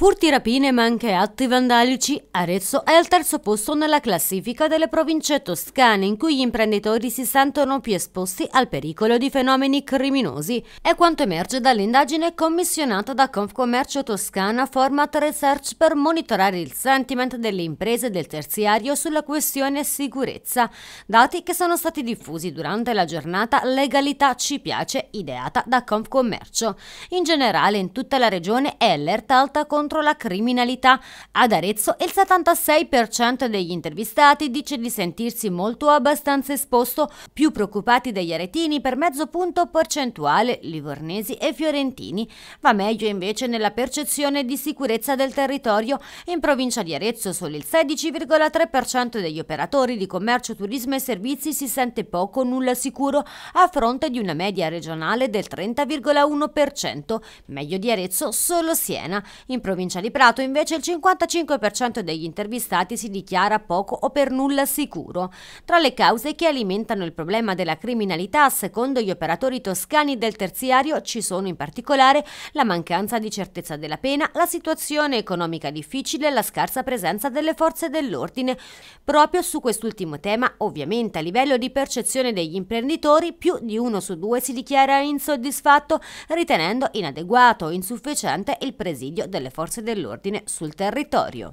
Furti, rapine ma anche atti vandalici, Arezzo è al terzo posto nella classifica delle province toscane in cui gli imprenditori si sentono più esposti al pericolo di fenomeni criminosi. È quanto emerge dall'indagine commissionata da Confcommercio Toscana Format Research per monitorare il sentiment delle imprese del terziario sulla questione sicurezza, dati che sono stati diffusi durante la giornata Legalità ci piace ideata da Confcommercio. In generale in tutta la regione è allerta alta contro contro la criminalità. Ad Arezzo il 76% degli intervistati dice di sentirsi molto abbastanza esposto, più preoccupati degli aretini per mezzo punto percentuale, livornesi e fiorentini. Va meglio invece nella percezione di sicurezza del territorio. In provincia di Arezzo solo il 16,3% degli operatori di commercio, turismo e servizi si sente poco o nulla sicuro a fronte di una media regionale del 30,1%, meglio di Arezzo solo Siena. In provincia provincia di Prato invece il 55% degli intervistati si dichiara poco o per nulla sicuro. Tra le cause che alimentano il problema della criminalità, secondo gli operatori toscani del terziario, ci sono in particolare la mancanza di certezza della pena, la situazione economica difficile e la scarsa presenza delle forze dell'ordine. Proprio su quest'ultimo tema, ovviamente a livello di percezione degli imprenditori, più di uno su due si dichiara insoddisfatto, ritenendo inadeguato o insufficiente il presidio delle forze forze dell'ordine sul territorio.